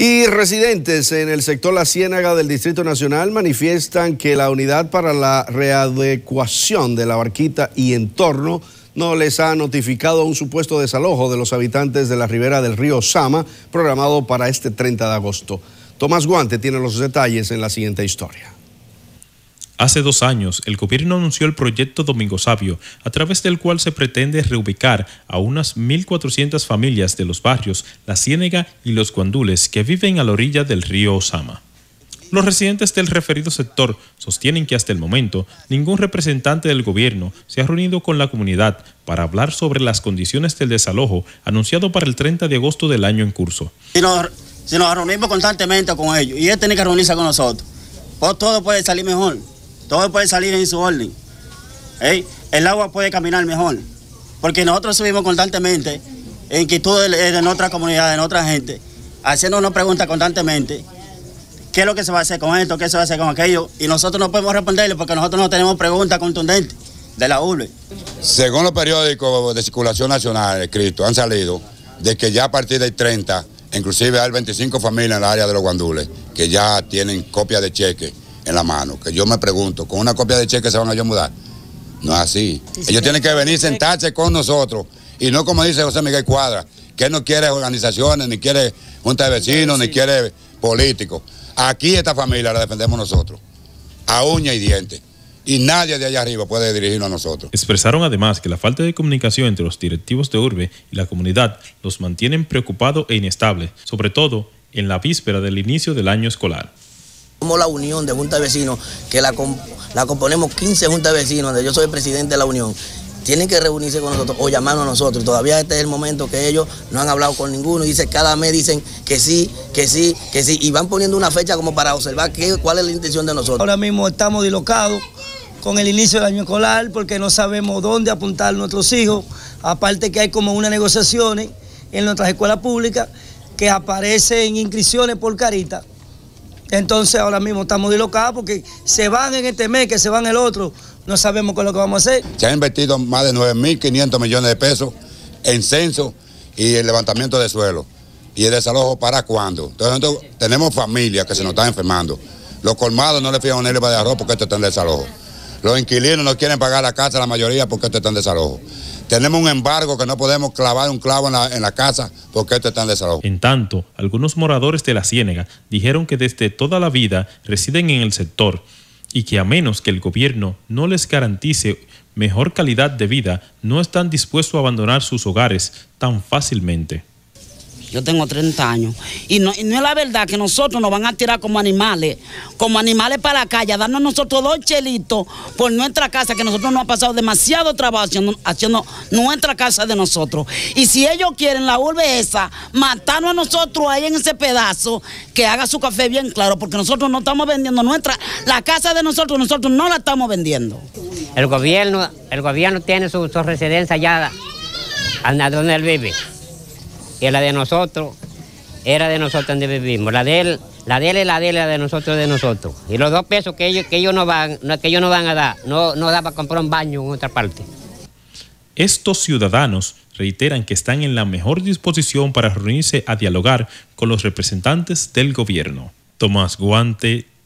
Y residentes en el sector La Ciénaga del Distrito Nacional manifiestan que la unidad para la readecuación de la barquita y entorno no les ha notificado un supuesto desalojo de los habitantes de la ribera del río Sama programado para este 30 de agosto. Tomás Guante tiene los detalles en la siguiente historia. Hace dos años, el gobierno anunció el proyecto Domingo Sabio, a través del cual se pretende reubicar a unas 1.400 familias de los barrios La Ciénega y Los Guandules que viven a la orilla del río Osama. Los residentes del referido sector sostienen que hasta el momento ningún representante del gobierno se ha reunido con la comunidad para hablar sobre las condiciones del desalojo anunciado para el 30 de agosto del año en curso. Si nos, reunimos constantemente con ellos y ellos tienen que reunirse con nosotros, pues todo puede salir mejor todo puede salir en su orden. El agua puede caminar mejor, porque nosotros subimos constantemente en inquietudes eh, en otras comunidad, en otra gente, haciendo unas pregunta constantemente. ¿Qué es lo que se va a hacer con esto? ¿Qué se va a hacer con aquello? Y nosotros no podemos responderle porque nosotros no tenemos preguntas contundentes de la ULE. Según los periódicos de circulación nacional escrito, han salido de que ya a partir del 30, inclusive hay 25 familias en el área de los guandules que ya tienen copia de cheque en la mano, que yo me pregunto, ¿con una copia de cheque se van a yo mudar? No es así. Ellos tienen que venir, sentarse con nosotros. Y no como dice José Miguel Cuadra, que no quiere organizaciones, ni quiere junta de vecinos, ni quiere políticos. Aquí esta familia la defendemos nosotros, a uña y diente. Y nadie de allá arriba puede dirigirnos a nosotros. Expresaron además que la falta de comunicación entre los directivos de Urbe y la comunidad los mantienen preocupados e inestables, sobre todo en la víspera del inicio del año escolar la unión de Junta de Vecinos, que la, componemos 15 Juntas de Vecinos, donde yo soy presidente de la unión tienen que reunirse con nosotros o llamarnos a nosotros. Todavía este es el momento que ellos no han hablado con ninguno. Y dice, cada mes dicen que sí, que sí, que sí. Y van poniendo una fecha como para observar qué, cuál es la intención de nosotros. Ahora mismo estamos dilocados con el inicio del año escolar porque no sabemos dónde apuntar nuestros hijos. Aparte que hay como unas negociaciones en nuestras escuelas públicas que aparecen inscripciones por carita. Entonces ahora mismo estamos dilocados porque se van en este mes, que se van el otro, no sabemos con lo que vamos a hacer. Se han invertido más de 9.500 millones de pesos en censo y el levantamiento de suelo. ¿Y el desalojo para cuándo? Entonces nosotros tenemos familias que se nos están enfermando. Los colmados no le fijan un de arroz porque esto está en desalojo. Los inquilinos no quieren pagar la casa, la mayoría porque esto está en desalojo. Tenemos un embargo que no podemos clavar un clavo en la, casa porque esto está en En tanto, algunos moradores de la Ciénaga dijeron que desde toda la vida residen en el sector y que a menos que el gobierno no les garantice mejor calidad de vida, no están dispuestos a abandonar sus hogares tan fácilmente. Yo tengo 30 años. Y no, es la verdad que nosotros nos van a tirar como animales, como animales para la calle, a darnos nosotros dos chelitos por nuestra casa, que nosotros nos ha pasado demasiado trabajo haciendo, nuestra casa de nosotros. Y si ellos quieren la urbe esa, matarnos a nosotros ahí en ese pedazo, que haga su café bien claro, porque nosotros no estamos vendiendo nuestra, la casa de nosotros, nosotros no la estamos vendiendo. El gobierno, el gobierno tiene su, su residencia allá, donde él vive. Que la de nosotros era de nosotros donde vivimos. La de él, la de él es la de él, la de nosotros de nosotros. Y los dos pesos que ellos, que ellos no van, que ellos no van a dar, no, no da para comprar un baño en otra parte. Estos ciudadanos reiteran que están en la mejor disposición para reunirse a dialogar con los representantes del gobierno. Tomás Guante,